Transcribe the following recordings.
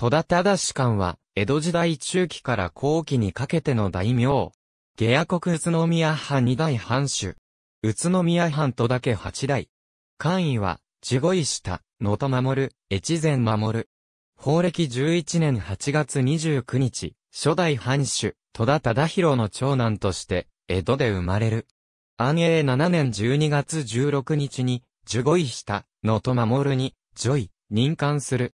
戸田忠官は、江戸時代中期から後期にかけての大名。下野国宇都宮藩二代藩主。宇都宮藩戸田家八代。官位は、地五位下、野戸守、越前守。法暦11年8月29日、初代藩主、戸田忠宏の長男として、江戸で生まれる。安永7年12月16日に、十五位下、野戸守に、ジョイ、任官する。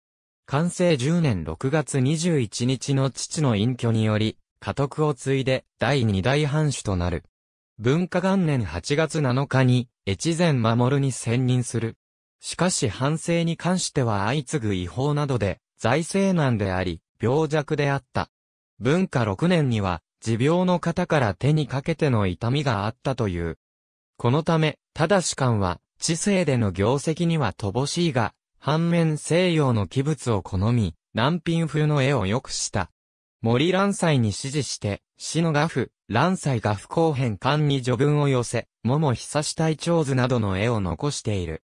完成10年6月21日の父の隠居により、家督を継いで第二代藩主となる。文化元年8月7日に、越前守に選任する。しかし反省に関しては相次ぐ違法などで、財政難であり、病弱であった。文化6年には、持病の方から手にかけての痛みがあったという。このため、ただし官は、知性での業績には乏しいが、反面西洋の器物を好み、南品風の絵を良くした。森蘭斎に指示して、死の画布、蘭斎画布後編館に序文を寄せ、桃久し体長図などの絵を残している。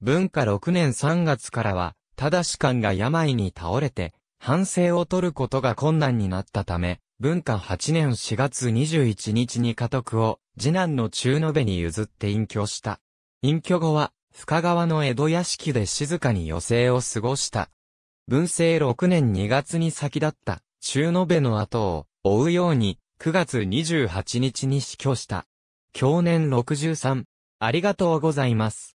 文化6年3月からは、正し官が病に倒れて、反省を取ることが困難になったため、文化8年4月21日に家督を、次男の中延に譲って隠居した。隠居後は、深川の江戸屋敷で静かに余生を過ごした。文政6年2月に先立った、中延べの後を追うように、9月28日に死去した。去年63。ありがとうございます。